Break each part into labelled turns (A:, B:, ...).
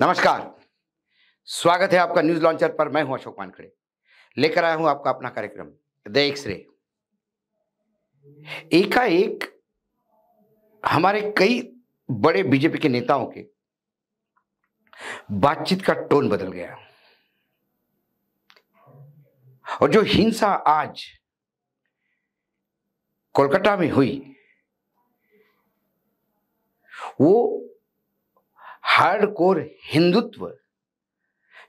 A: नमस्कार स्वागत है आपका न्यूज लॉन्चर पर मैं हूं अशोक वानखड़े लेकर आया हूं आपका अपना कार्यक्रम द एक्सरे एकाएक हमारे कई बड़े बीजेपी के नेताओं के बातचीत का टोन बदल गया और जो हिंसा आज कोलकाता में हुई वो हार्डकोर हिंदुत्व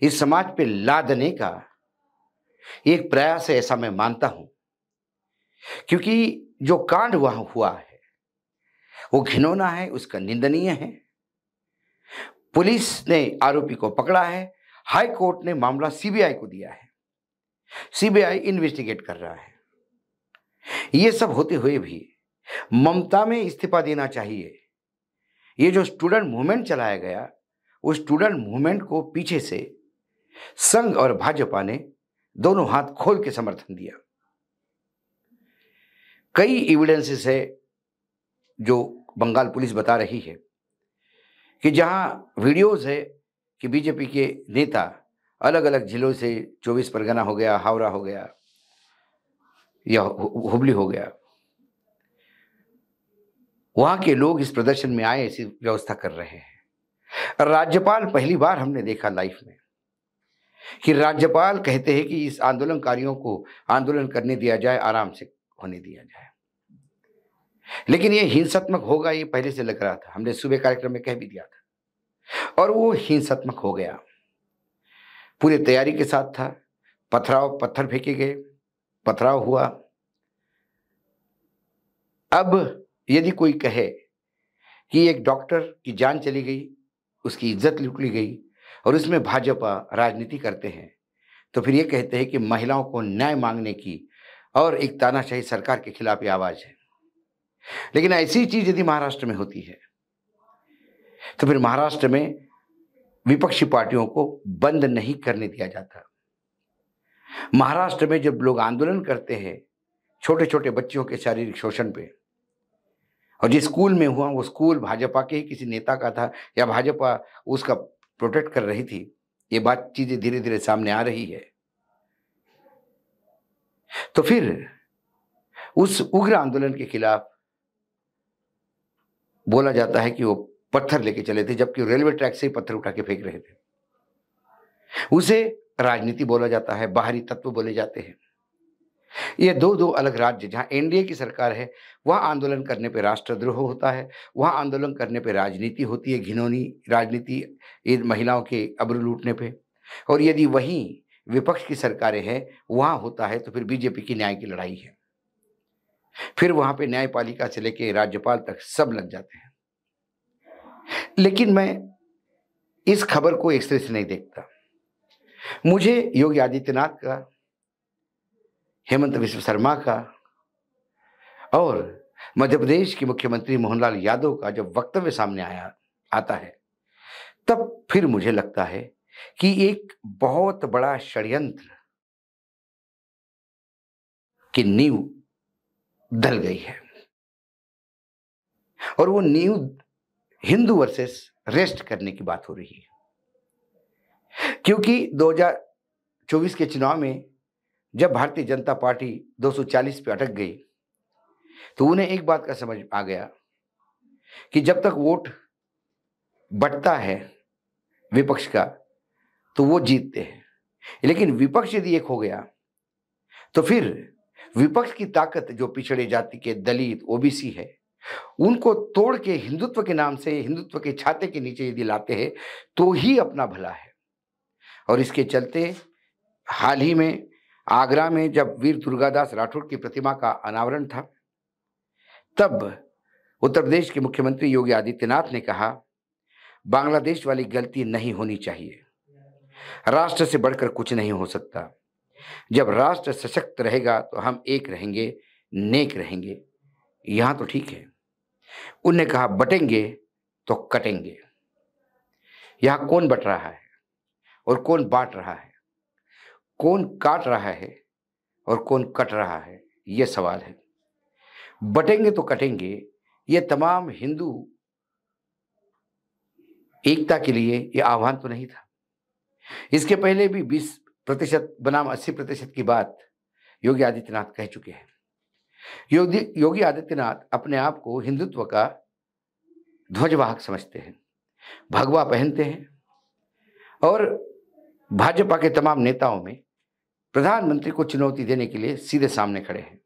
A: इस समाज पे लादने का एक प्रयास है ऐसा मैं मानता हूं क्योंकि जो कांड वहां हुआ है वो घिनौना है उसका निंदनीय है पुलिस ने आरोपी को पकड़ा है हाई कोर्ट ने मामला सीबीआई को दिया है सीबीआई इन्वेस्टिगेट कर रहा है ये सब होते हुए भी ममता में इस्तीफा देना चाहिए ये जो स्टूडेंट मूवमेंट चलाया गया उस स्टूडेंट मूवमेंट को पीछे से संघ और भाजपा ने दोनों हाथ खोल के समर्थन दिया कई एविडेंसेस है जो बंगाल पुलिस बता रही है कि जहां वीडियोस है कि बीजेपी के नेता अलग अलग जिलों से चौबीस परगना हो गया हावड़ा हो गया या हुबली हो गया वहां के लोग इस प्रदर्शन में आए ऐसी व्यवस्था कर रहे हैं राज्यपाल पहली बार हमने देखा लाइफ में कि राज्यपाल कहते हैं कि इस आंदोलनकारियों को आंदोलन करने दिया जाए आराम से होने दिया जाए लेकिन ये हिंसात्मक होगा ये पहले से लग रहा था हमने सुबह कार्यक्रम में कह भी दिया था और वो हिंसात्मक हो गया पूरी तैयारी के साथ था पथराव पत्थर फेंके गए पथराव हुआ अब यदि कोई कहे कि एक डॉक्टर की जान चली गई उसकी इज्जत लुट ली गई और उसमें भाजपा राजनीति करते हैं तो फिर ये कहते हैं कि महिलाओं को न्याय मांगने की और एक तानाशाही सरकार के खिलाफ ये आवाज़ है लेकिन ऐसी चीज़ यदि महाराष्ट्र में होती है तो फिर महाराष्ट्र में विपक्षी पार्टियों को बंद नहीं करने दिया जाता महाराष्ट्र में जब लोग आंदोलन करते हैं छोटे छोटे बच्चों के शारीरिक शोषण पे और जिस स्कूल में हुआ वो स्कूल भाजपा के ही किसी नेता का था या भाजपा उसका प्रोटेक्ट कर रही थी ये बात चीज़ें धीरे धीरे सामने आ रही है तो फिर उस उग्र आंदोलन के खिलाफ बोला जाता है कि वो पत्थर लेके चले थे जबकि रेलवे ट्रैक से ही पत्थर उठा के फेंक रहे थे उसे राजनीति बोला जाता है बाहरी तत्व बोले जाते हैं ये दो दो अलग राज्य जहाँ एनडीए की सरकार है वहाँ आंदोलन करने पे राष्ट्रद्रोह होता है वहाँ आंदोलन करने पे राजनीति होती है घिनौनी राजनीति ये महिलाओं के अब्र लूटने पे और यदि वहीं विपक्ष की सरकारें हैं वहाँ होता है तो फिर बीजेपी की न्याय की लड़ाई है फिर वहाँ पे न्यायपालिका से लेके राज्यपाल तक सब लग जाते हैं लेकिन मैं इस खबर को एक तरह से नहीं देखता मुझे योगी आदित्यनाथ का हेमंत विश्व शर्मा का और मध्य प्रदेश के मुख्यमंत्री मोहनलाल यादव का जब वक्तव्य सामने आया आता है तब फिर मुझे लगता है कि एक बहुत बड़ा षड्यंत्र की नींव दल गई है और वो नींव हिंदू वर्सेस रेस्ट करने की बात हो रही है क्योंकि 2024 के चुनाव में जब भारतीय जनता पार्टी 240 पे अटक गई तो उन्हें एक बात का समझ आ गया कि जब तक वोट बटता है विपक्ष का तो वो जीतते हैं लेकिन विपक्ष यदि एक हो गया तो फिर विपक्ष की ताकत जो पिछड़े जाति के दलित ओबीसी है उनको तोड़ के हिंदुत्व के नाम से हिंदुत्व के छाते के नीचे यदि लाते हैं तो ही अपना भला है और इसके चलते हाल ही में आगरा में जब वीर दुर्गादास राठौड़ की प्रतिमा का अनावरण था तब उत्तर प्रदेश के मुख्यमंत्री योगी आदित्यनाथ ने कहा बांग्लादेश वाली गलती नहीं होनी चाहिए राष्ट्र से बढ़कर कुछ नहीं हो सकता जब राष्ट्र सशक्त रहेगा तो हम एक रहेंगे नेक रहेंगे यहाँ तो ठीक है उनने कहा बटेंगे तो कटेंगे यहाँ कौन बट रहा है और कौन बांट रहा है कौन काट रहा है और कौन कट रहा है ये सवाल है बटेंगे तो कटेंगे ये तमाम हिंदू एकता के लिए ये आह्वान तो नहीं था इसके पहले भी 20 प्रतिशत बनाम 80 प्रतिशत की बात योगी आदित्यनाथ कह चुके हैं योगी योगी आदित्यनाथ अपने आप को हिंदुत्व का ध्वजवाहक समझते हैं भगवा पहनते हैं और भाजपा के तमाम नेताओं में प्रधानमंत्री को चुनौती देने के लिए सीधे सामने खड़े हैं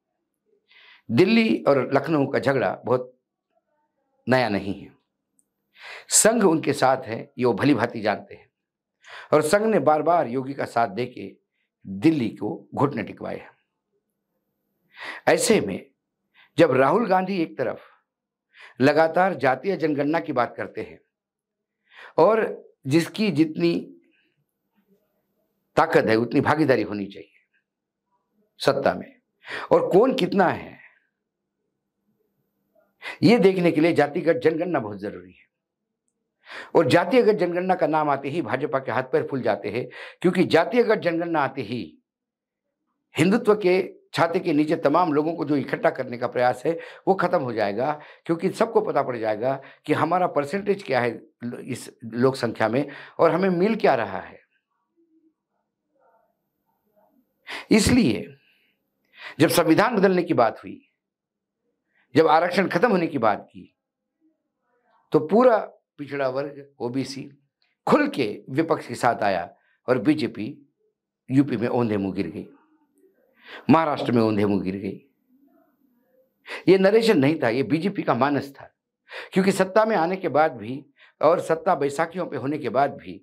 A: दिल्ली और लखनऊ का झगड़ा बहुत नया नहीं है संघ उनके साथ है ये वो भली भांति जानते हैं और संघ ने बार बार योगी का साथ देके दिल्ली को घुटने टिकवाए हैं ऐसे में जब राहुल गांधी एक तरफ लगातार जातीय जनगणना की बात करते हैं और जिसकी जितनी ताकत है उतनी भागीदारी होनी चाहिए सत्ता में और कौन कितना है ये देखने के लिए जातिगत जनगणना बहुत जरूरी है और जातिगत जनगणना का नाम आते ही भाजपा के हाथ पैर फूल जाते हैं क्योंकि जातिगत जनगणना आते ही हिंदुत्व के छाते के नीचे तमाम लोगों को जो इकट्ठा करने का प्रयास है वो खत्म हो जाएगा क्योंकि सबको पता पड़ जाएगा कि हमारा परसेंटेज क्या है इस लोक संख्या में और हमें मिल क्या रहा है इसलिए जब संविधान बदलने की बात हुई जब आरक्षण खत्म होने की बात की तो पूरा पिछड़ा वर्ग ओबीसी खुल के विपक्ष के साथ आया और बीजेपी यूपी में औंधे मुंह गिर गई महाराष्ट्र में औंधे मुंह गिर गई ये नरेशन नहीं था ये बीजेपी का मानस था क्योंकि सत्ता में आने के बाद भी और सत्ता बैसाखियों पे होने के बाद भी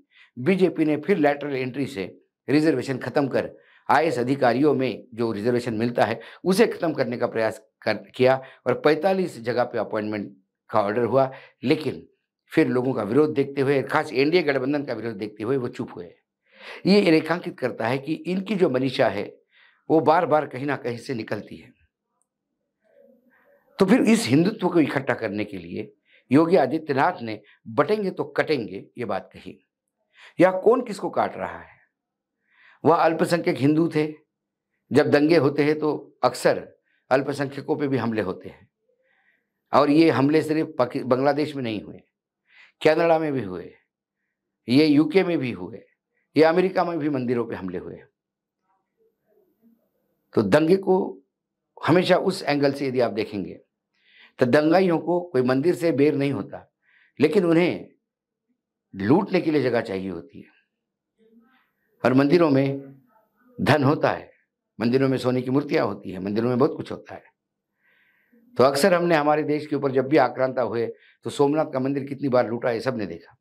A: बीजेपी ने फिर लैटरल एंट्री से रिजर्वेशन खत्म कर आई अधिकारियों में जो रिजर्वेशन मिलता है उसे खत्म करने का प्रयास कर किया और 45 जगह पे अपॉइंटमेंट का ऑर्डर हुआ लेकिन फिर लोगों का विरोध देखते हुए खास एनडीए गठबंधन का विरोध देखते हुए वो चुप हुए ये रेखांकित करता है कि इनकी जो मनीषा है वो बार बार कहीं ना कहीं से निकलती है तो फिर इस हिंदुत्व को इकट्ठा करने के लिए योगी आदित्यनाथ ने बटेंगे तो कटेंगे ये बात कही या कौन किसको काट रहा है वह अल्पसंख्यक हिंदू थे जब दंगे होते हैं तो अक्सर अल्पसंख्यकों पे भी हमले होते हैं और ये हमले सिर्फ बांग्लादेश में नहीं हुए कनाडा में भी हुए ये यूके में भी हुए ये अमेरिका में भी मंदिरों पे हमले हुए तो दंगे को हमेशा उस एंगल से यदि आप देखेंगे तो दंगाइयों को कोई मंदिर से बेर नहीं होता लेकिन उन्हें लूटने के लिए जगह चाहिए होती है और मंदिरों में धन होता है मंदिरों में सोने की मूर्तियां होती हैं मंदिरों में बहुत कुछ होता है तो अक्सर हमने हमारे देश के ऊपर जब भी आक्रांता हुए तो सोमनाथ का मंदिर कितनी बार लूटा है सबने देखा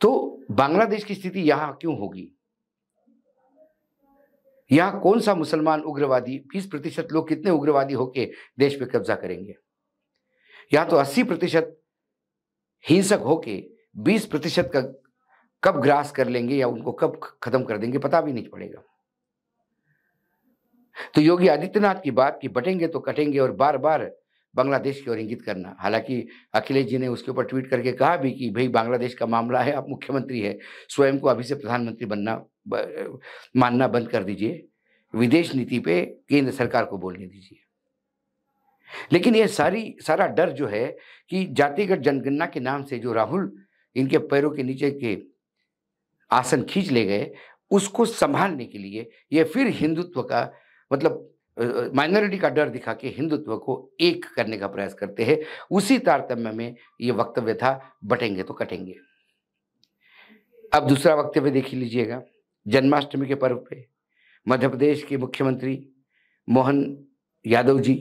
A: तो बांग्लादेश की स्थिति यहां क्यों होगी यहां कौन सा मुसलमान उग्रवादी बीस प्रतिशत लोग कितने उग्रवादी होके देश पे कब्जा करेंगे यहां तो अस्सी प्रतिशत हिंसक होके बीस प्रतिशत का कब ग्रास कर लेंगे या उनको कब खत्म कर देंगे पता भी नहीं पड़ेगा तो योगी आदित्यनाथ की बात कि बटेंगे तो कटेंगे और बार बार बांग्लादेश की ओर इंगित करना हालांकि अखिलेश जी ने उसके ऊपर ट्वीट करके कहा भी कि भाई बांग्लादेश का मामला है आप मुख्यमंत्री है स्वयं को अभी से प्रधानमंत्री बनना मानना बंद कर दीजिए विदेश नीति पे केंद्र सरकार को बोलने दीजिए लेकिन यह सारी सारा डर जो है कि जातिगत जनगणना के नाम से जो राहुल इनके पैरों के नीचे के आसन खींच ले गए उसको संभालने के लिए ये फिर हिंदुत्व का मतलब माइनॉरिटी का डर दिखा के हिंदुत्व को एक करने का प्रयास करते हैं उसी तारतम्य में ये वक्तव्य था बटेंगे तो कटेंगे अब दूसरा वक्तव्य देख लीजिएगा जन्माष्टमी के पर्व पे मध्य प्रदेश के मुख्यमंत्री मोहन यादव जी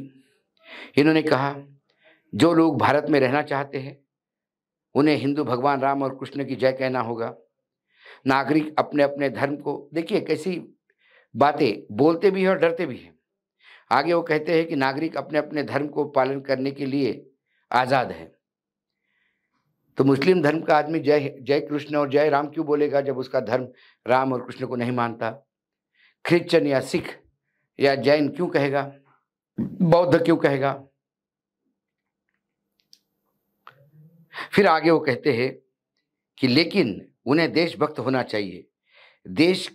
A: इन्होंने कहा जो लोग भारत में रहना चाहते हैं उन्हें हिंदू भगवान राम और कृष्ण की जय कहना होगा नागरिक अपने अपने धर्म को देखिए कैसी बातें बोलते भी हैं और डरते भी हैं आगे वो कहते हैं कि नागरिक अपने अपने धर्म को पालन करने के लिए आज़ाद है तो मुस्लिम धर्म का आदमी जय जय कृष्ण और जय राम क्यों बोलेगा जब उसका धर्म राम और कृष्ण को नहीं मानता क्रिश्चन या सिख या जैन क्यों कहेगा बौद्ध क्यों कहेगा फिर आगे वो कहते हैं कि लेकिन उन्हें देशभक्त होना चाहिए देश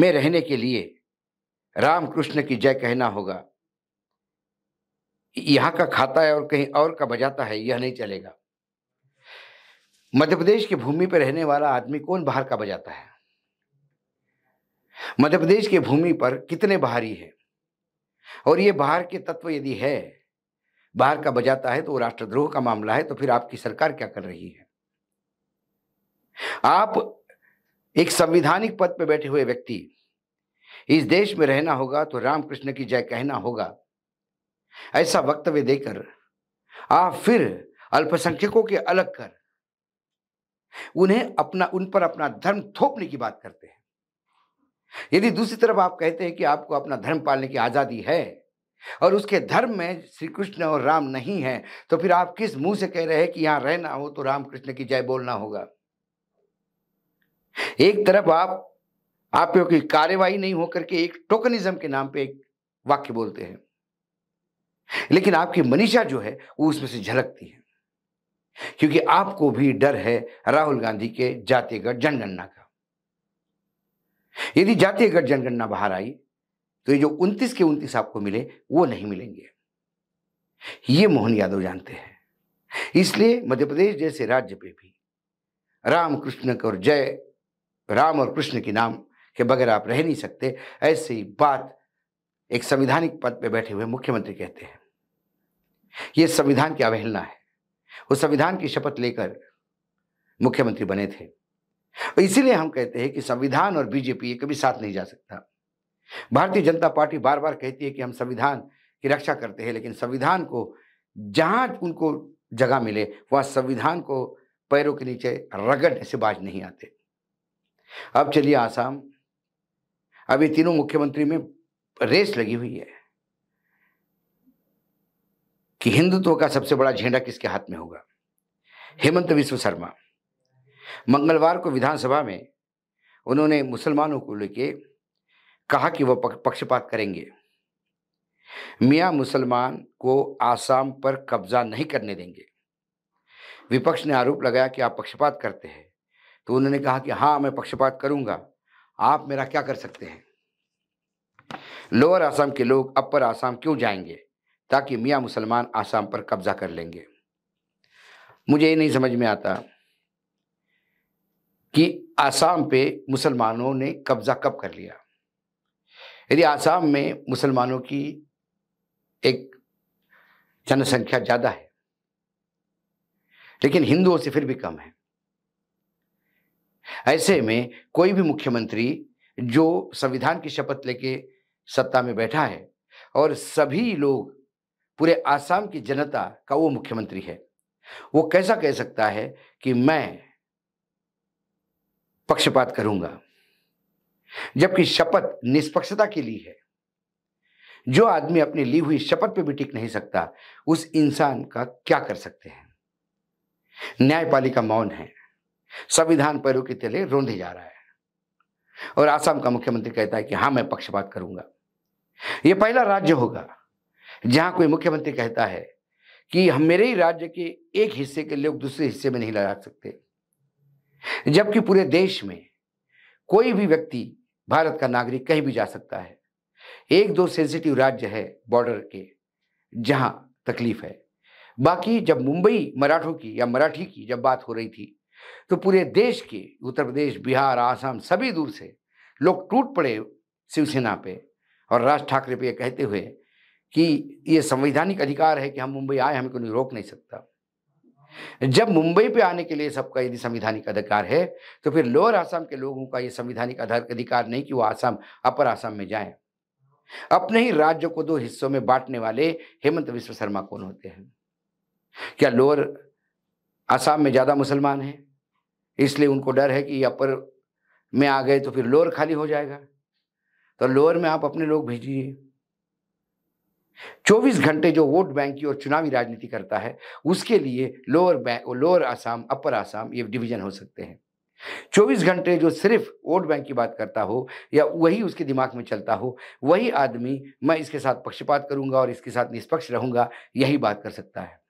A: में रहने के लिए रामकृष्ण की जय कहना होगा यहाँ का खाता है और कहीं और का बजाता है यह नहीं चलेगा मध्य प्रदेश की भूमि पर रहने वाला आदमी कौन बाहर का बजाता है मध्य प्रदेश की भूमि पर कितने बाहरी हैं और ये बाहर के तत्व यदि है बाहर का बजाता है तो वो राष्ट्रद्रोह का मामला है तो फिर आपकी सरकार क्या कर रही है आप एक संविधानिक पद पर बैठे हुए व्यक्ति इस देश में रहना होगा तो रामकृष्ण की जय कहना होगा ऐसा वक्तव्य देकर आप फिर अल्पसंख्यकों के अलग कर उन्हें अपना उन पर अपना धर्म थोपने की बात करते हैं यदि दूसरी तरफ आप कहते हैं कि आपको अपना धर्म पालने की आजादी है और उसके धर्म में श्री कृष्ण और राम नहीं है तो फिर आप किस मुंह से कह रहे हैं कि यहां रहना हो तो रामकृष्ण की जय बोलना होगा एक तरफ आप आप क्योंकि कार्यवाही नहीं होकर के एक टोकनिज्म के नाम पे एक वाक्य बोलते हैं लेकिन आपकी मनीषा जो है वो उसमें से झलकती है क्योंकि आपको भी डर है राहुल गांधी के जातिगत जनगणना का यदि जातिगत जनगणना बाहर आई तो ये जो उनतीस के उनतीस आपको मिले वो नहीं मिलेंगे ये मोहन यादव जानते हैं इसलिए मध्य प्रदेश जैसे राज्य पे भी राम कृष्ण और जय राम और कृष्ण के नाम के बगैर आप रह नहीं सकते ऐसे ही बात एक संविधानिक पद पे बैठे हुए मुख्यमंत्री कहते हैं ये संविधान की अवहेलना है वो संविधान की शपथ लेकर मुख्यमंत्री बने थे इसीलिए हम कहते हैं कि संविधान और बीजेपी ये कभी साथ नहीं जा सकता भारतीय जनता पार्टी बार बार कहती है कि हम संविधान की रक्षा करते हैं लेकिन संविधान को जहाँ उनको जगह मिले वहाँ संविधान को पैरों के नीचे रगड़ने से बाज नहीं आते अब चलिए आसाम अब ये तीनों मुख्यमंत्री में रेस लगी हुई है कि हिंदुत्व का सबसे बड़ा झेंडा किसके हाथ में होगा हेमंत विश्व शर्मा मंगलवार को विधानसभा में उन्होंने मुसलमानों को लेके कहा कि वह पक्षपात करेंगे मियां मुसलमान को आसाम पर कब्जा नहीं करने देंगे विपक्ष ने आरोप लगाया कि आप पक्षपात करते हैं तो उन्होंने कहा कि हाँ मैं पक्षपात करूंगा आप मेरा क्या कर सकते हैं लोअर आसाम के लोग अपर आसाम क्यों जाएंगे ताकि मियां मुसलमान आसाम पर कब्जा कर लेंगे मुझे ये नहीं समझ में आता कि आसाम पे मुसलमानों ने कब्जा कब कर लिया यदि आसाम में मुसलमानों की एक जनसंख्या ज़्यादा है लेकिन हिंदुओं से फिर भी कम है ऐसे में कोई भी मुख्यमंत्री जो संविधान की शपथ लेके सत्ता में बैठा है और सभी लोग पूरे आसाम की जनता का वो मुख्यमंत्री है वो कैसा कह सकता है कि मैं पक्षपात करूंगा जबकि शपथ निष्पक्षता के लिए है जो आदमी अपनी ली हुई शपथ पे भी टिक नहीं सकता उस इंसान का क्या कर सकते हैं न्यायपालिका मौन है संविधान पैरों के तले रोंधे जा रहा है और आसाम का मुख्यमंत्री कहता है कि हां मैं पक्षपात करूंगा यह पहला राज्य होगा जहां कोई मुख्यमंत्री कहता है कि हम मेरे ही राज्य के एक हिस्से के लोग दूसरे हिस्से में नहीं लगा सकते जबकि पूरे देश में कोई भी व्यक्ति भारत का नागरिक कहीं भी जा सकता है एक दो सेंसिटिव राज्य है बॉर्डर के जहाँ तकलीफ है बाकी जब मुंबई मराठों की या मराठी की जब बात हो रही थी तो पूरे देश के उत्तर प्रदेश बिहार आसाम सभी दूर से लोग टूट पड़े शिवसेना पे और राज ठाकरे पे कहते हुए कि ये संवैधानिक अधिकार है कि हम मुंबई आए हमें कोई रोक नहीं सकता जब मुंबई पे आने के लिए सबका यदि संविधानिक अधिकार है तो फिर लोअर आसाम के लोगों का ये संविधानिक अधिकार नहीं कि वो आसाम अपर आसाम में जाएं अपने ही राज्य को दो हिस्सों में बांटने वाले हेमंत विश्व शर्मा कौन होते हैं क्या लोअर आसाम में ज़्यादा मुसलमान हैं इसलिए उनको डर है कि अपर में आ गए तो फिर लोअर खाली हो जाएगा तो लोअर में आप अपने लोग भेजिए 24 घंटे जो वोट बैंक की और चुनावी राजनीति करता है उसके लिए lower bank lower Assam upper Assam ये डिवीजन हो सकते हैं 24 घंटे जो सिर्फ वोट बैंक की बात करता हो या वही उसके दिमाग में चलता हो वही आदमी मैं इसके साथ पक्षपात करूंगा और इसके साथ निष्पक्ष रहूंगा यही बात कर सकता है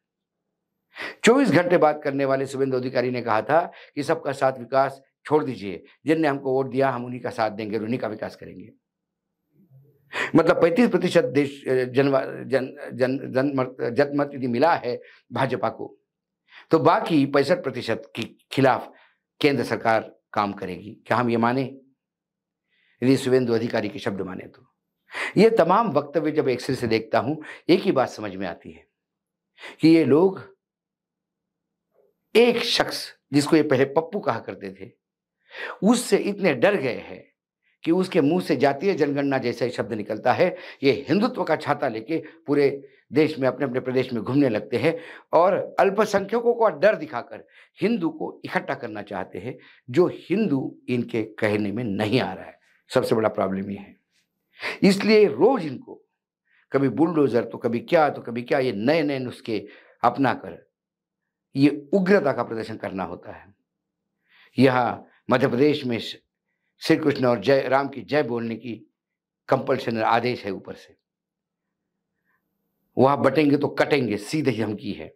A: 24 घंटे बात करने वाले शुभेंदु अधिकारी ने कहा था कि सबका साथ विकास छोड़ दीजिए जिनने हमको वोट दिया हम उन्हीं का साथ देंगे उन्हीं का विकास करेंगे मतलब 35 प्रतिशत देश जनवा जन जन जन यदि मिला है भाजपा को तो बाकी पैंसठ प्रतिशत के खिलाफ केंद्र सरकार काम करेगी क्या हम ये माने यदि शुभेंदु अधिकारी के शब्द माने तो ये तमाम वक्तव्य जब एक से देखता हूं एक ही बात समझ में आती है कि ये लोग एक शख्स जिसको ये पहले पप्पू कहा करते थे उससे इतने डर गए हैं कि उसके मुंह से जातीय जनगणना जैसा शब्द निकलता है ये हिंदुत्व का छाता लेके पूरे देश में अपने अपने प्रदेश में घूमने लगते हैं और अल्पसंख्यकों को डर दिखाकर हिंदू को इकट्ठा करना चाहते हैं जो हिंदू इनके कहने में नहीं आ रहा है सबसे बड़ा प्रॉब्लम ये है इसलिए रोज इनको कभी बुलडोजर तो कभी क्या तो कभी क्या ये नए नए नुस्खे अपना कर ये उग्रता का प्रदर्शन करना होता है यह मध्य प्रदेश में श्री कृष्ण और जय राम की जय बोलने की कंपल्शन आदेश है ऊपर से वहां बटेंगे तो कटेंगे सीधे ही हमकी है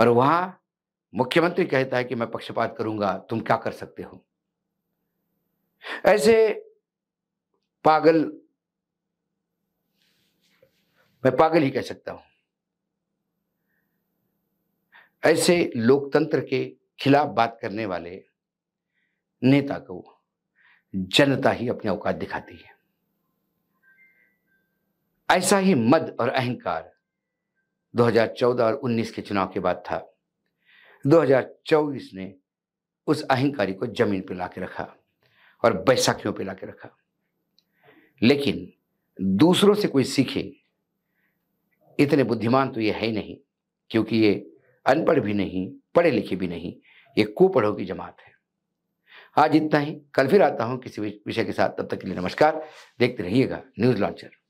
A: और वहां मुख्यमंत्री कहता है कि मैं पक्षपात करूंगा तुम क्या कर सकते हो ऐसे पागल मैं पागल ही कह सकता हूं ऐसे लोकतंत्र के खिलाफ बात करने वाले नेता को जनता ही अपनी औकात दिखाती है ऐसा ही मद और अहंकार 2014 और 19 के चुनाव के बाद था 2024 ने उस अहंकारी को जमीन पर ला के रखा और बैसाखियों पर ला के रखा लेकिन दूसरों से कोई सीखे इतने बुद्धिमान तो ये है ही नहीं क्योंकि ये अनपढ़ भी नहीं पढ़े लिखे भी नहीं ये कुपढ़ों की जमात है आज इतना ही कल फिर आता हूँ किसी विषय के साथ तब तक के लिए नमस्कार देखते रहिएगा न्यूज़ लॉन्चर